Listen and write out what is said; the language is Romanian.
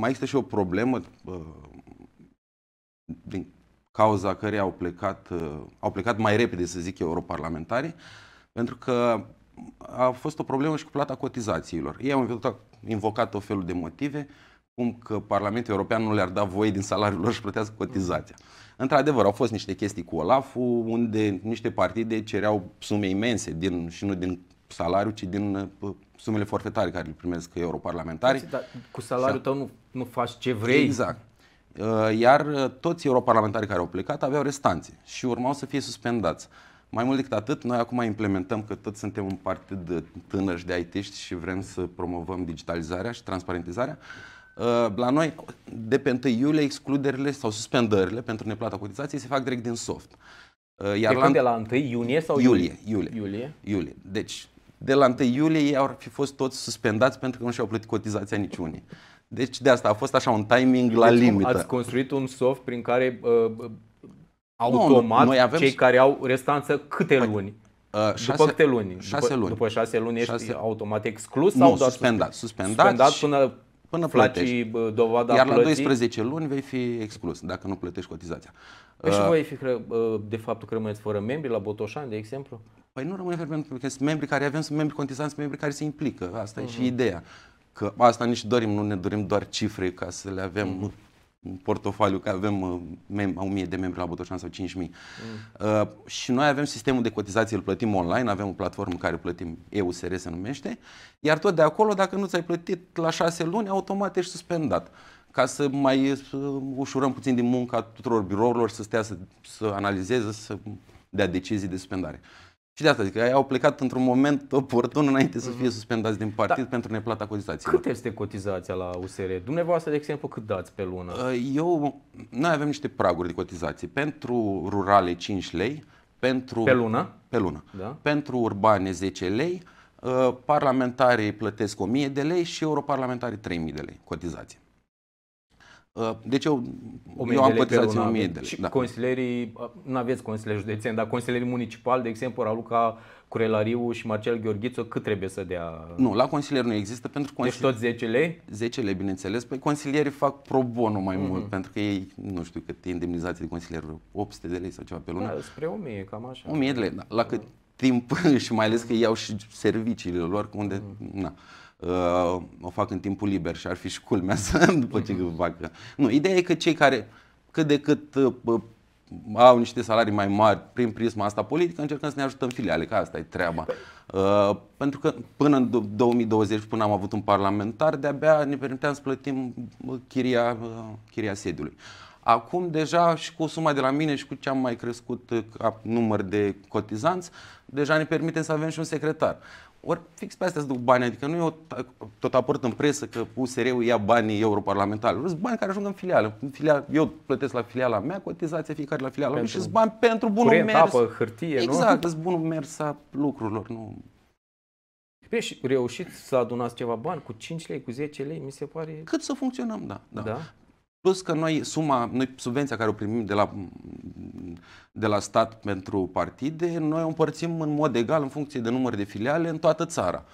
mai există și o problemă din cauza care au plecat, uh, au plecat mai repede, să zic, europarlamentarii, pentru că a fost o problemă și cu plata cotizațiilor. Ei au invocat o felul de motive, cum că Parlamentul European nu le-ar da voie din salariul lor și plătească cotizația. Mm. Într-adevăr, au fost niște chestii cu olaf unde niște partide cereau sume imense, din, și nu din salariu, ci din uh, sumele forfetare care le primesc europarlamentari. Dar cu salariul tău nu nu faci ce vrei. Exact. Uh, iar uh, toți europarlamentarii care au plecat aveau restanțe și urmau să fie suspendați. Mai mult decât atât, noi acum implementăm că tot suntem un partid tânăr și de it și vrem să promovăm digitalizarea și transparentizarea. Uh, la noi, de pe 1 iulie, excluderile sau suspendările pentru neplata cotizației se fac direct din soft. Iar de la, când de la 1 iunie sau iulie? Iulie. Iulie. iulie. Deci, de la 1 iulie ei ar fi fost toți suspendați pentru că nu și-au plătit cotizația niciunii. Deci de asta a fost așa un timing la deci limită. Ați construit un soft prin care uh, uh automat nu, noi avem... cei care au restanță câte păi, luni? Uh, după câte luni? Șase după, luni. După șase luni ești șase... automat exclus? Nu, sau doar suspendat. Suspendat, suspendat până până plătești. Uh, dovada Iar plătii. la 12 luni vei fi exclus dacă nu plătești cotizația. Păi uh, și voi fi, uh, de fapt, că rămâneți fără membri la Botoșani, de exemplu? Păi nu rămâne fără membri, pentru că sunt membri care avem, sunt membri cotizanți, membri care se implică. Asta uh-huh. e și mhm. ideea că asta nici dorim, nu ne dorim doar cifre ca să le avem mm. în portofoliu, că avem uh, mem- 1000 de membri la Botoșan sau 5000. Mm. Uh, și noi avem sistemul de cotizație, îl plătim online, avem o platformă care plătim, EUSR se numește, iar tot de acolo, dacă nu ți-ai plătit la 6 luni, automat ești suspendat ca să mai să uh, ușurăm puțin din munca tuturor birourilor, să stea să, să analizeze, să dea decizii de suspendare. Și de asta zic, că au plecat într-un moment oportun înainte să fie mhm. suspendați din partid da. pentru neplata cotizațiilor. Cât este cotizația la USR? Dumneavoastră, de exemplu, cât dați pe lună? Uh, eu, noi avem niște praguri de cotizații. Pentru rurale 5 lei, pentru... Pe lună? Pe lună. Da. Pentru urbane 10 lei, uh, parlamentarii plătesc 1000 de lei și europarlamentarii 3000 de lei cotizații. Uh, deci eu, eu am cotizații 1000 de lei. Și da. consilierii, uh, nu aveți consilieri județeni, dar consilierii municipali, de exemplu, Raluca Curelariu și Marcel Gheorghiță, cât trebuie să dea? Nu, la consilier nu există pentru deci consilier. Deci tot 10 lei? 10 lei, bineînțeles. Păi consilierii fac pro bono mai mm-hmm. mult, pentru că ei, nu știu cât e indemnizație de consilier, 800 de lei sau ceva pe lună. Da, spre 1000, cam așa. 1000 de lei, da. La cât timp și mai ales că iau și serviciile lor unde mm. na, uh, o fac în timpul liber și ar fi și culmea să după ce mm-hmm. fac. Nu, ideea e că cei care cât de cât uh, au niște salarii mai mari prin prisma asta politică, încercăm să ne ajutăm filiale, că asta e treaba. Uh, pentru că până în 2020, până am avut un parlamentar, de-abia ne permiteam să plătim chiria, uh, chiria sediului. Uh, Acum deja și cu suma de la mine și cu ce am mai crescut uh, ca număr de cotizanți, deja ne permitem să avem și un secretar. Ori fix pe astea se duc banii, adică nu eu tot aport în presă că USR-ul ia banii europarlamentari. Sunt bani care ajung în filială. În filială eu plătesc la filiala mea, cotizația fiecare la filiala mea și sunt bani pentru bunul curent, mers. apă, hârtie, exact, nu? sunt bunul mers a lucrurilor. Nu. și reușit să adunați ceva bani cu 5 lei, cu 10 lei, mi se pare... Cât să funcționăm, da. da. da? Plus că noi, suma, noi subvenția care o primim de la, de la stat pentru partide, noi o împărțim în mod egal în funcție de număr de filiale în toată țara.